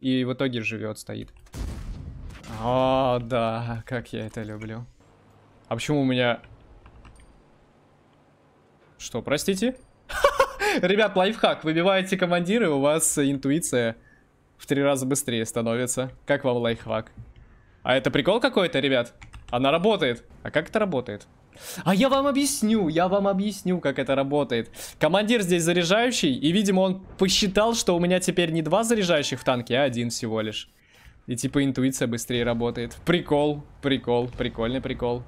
И в итоге живет, стоит. О, да, как я это люблю. А почему у меня... Что, простите? Ребят, лайфхак. Выбиваете командиры, у вас интуиция в три раза быстрее становится. Как вам лайфхак? А это прикол какой-то, ребят? Она работает. А как это работает? А я вам объясню, я вам объясню, как это работает. Командир здесь заряжающий, и, видимо, он посчитал, что у меня теперь не два заряжающих в танке, а один всего лишь. И типа интуиция быстрее работает. Прикол, прикол, прикольный прикол.